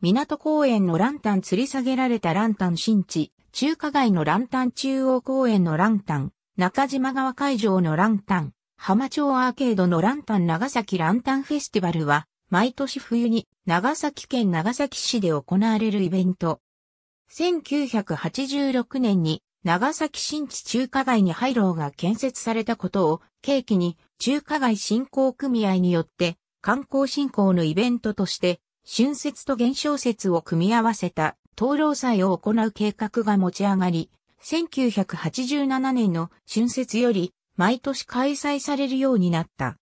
港公園のランタン吊り下げられたランタン新地、中華街のランタン中央公園のランタン、中島川会場のランタン、浜町アーケードのランタン長崎ランタンフェスティバルは、毎年冬に長崎県長崎市で行われるイベント。1986年に長崎新地中華街に廃炉が建設されたことを契機に中華街振興組合によって観光振興のイベントとして春節と現象節を組み合わせた灯籠祭を行う計画が持ち上がり、1987年の春節より毎年開催されるようになった。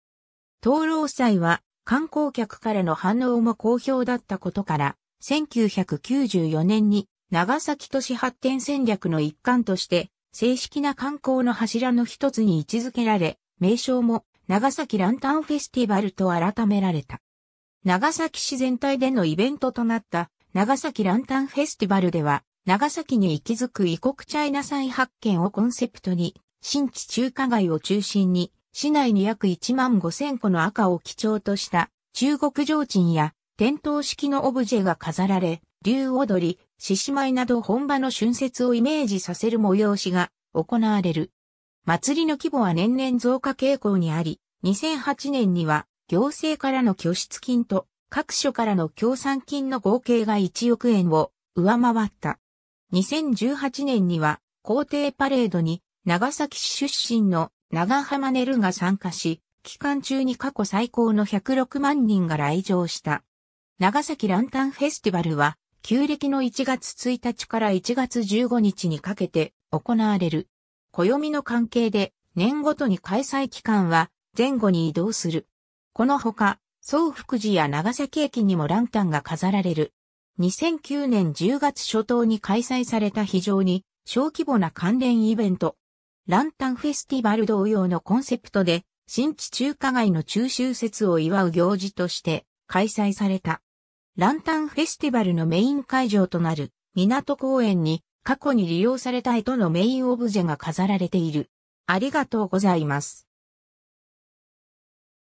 灯籠祭は観光客からの反応も好評だったことから、1994年に長崎都市発展戦略の一環として正式な観光の柱の一つに位置づけられ、名称も長崎ランタンフェスティバルと改められた。長崎市全体でのイベントとなった長崎ランタンフェスティバルでは、長崎に息づく異国チャイナ再発見をコンセプトに、新地中華街を中心に、市内に約1万5千個の赤を基調とした中国上鎮や点灯式のオブジェが飾られ、竜踊り、獅子舞など本場の春節をイメージさせる催しが行われる。祭りの規模は年々増加傾向にあり、2008年には行政からの拠出金と各所からの協賛金の合計が1億円を上回った。2018年には皇帝パレードに長崎市出身の長浜ねるが参加し、期間中に過去最高の106万人が来場した。長崎ランタンフェスティバルは、旧暦の1月1日から1月15日にかけて行われる。暦の関係で年ごとに開催期間は前後に移動する。このほか、総福寺や長崎駅にもランタンが飾られる。2009年10月初頭に開催された非常に小規模な関連イベント。ランタンフェスティバル同様のコンセプトで、新地中華街の中秋節を祝う行事として開催された。ランタンフェスティバルのメイン会場となる港公園に過去に利用された絵とのメインオブジェが飾られている。ありがとうございます。